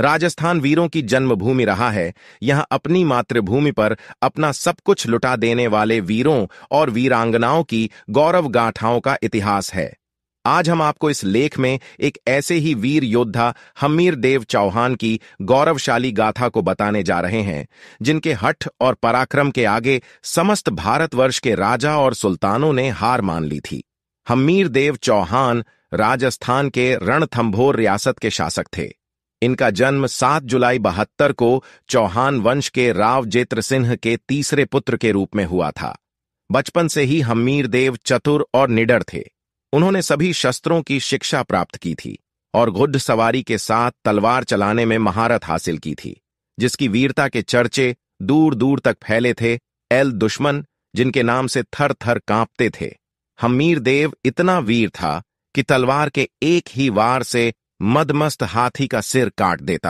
राजस्थान वीरों की जन्मभूमि रहा है यहां अपनी मातृभूमि पर अपना सब कुछ लुटा देने वाले वीरों और वीरांगनाओं की गौरव गाथाओं का इतिहास है आज हम आपको इस लेख में एक ऐसे ही वीर योद्धा हमीर देव चौहान की गौरवशाली गाथा को बताने जा रहे हैं जिनके हठ और पराक्रम के आगे समस्त भारतवर्ष के राजा और सुल्तानों ने हार मान ली थी हमीर देव चौहान राजस्थान के रणथंभोर रियासत के शासक थे इनका जन्म 7 जुलाई बहत्तर को चौहान वंश के राव जेत्र सिंह के तीसरे पुत्र के रूप में हुआ था बचपन से ही हमीर देव चतुर और निडर थे उन्होंने सभी शस्त्रों की शिक्षा प्राप्त की थी और घुड सवारी के साथ तलवार चलाने में महारत हासिल की थी जिसकी वीरता के चर्चे दूर दूर तक फैले थे एल दुश्मन जिनके नाम से थर थर कांपते थे हम्मीर देव इतना वीर था कि तलवार के एक ही वार से मदमस्त हाथी का सिर काट देता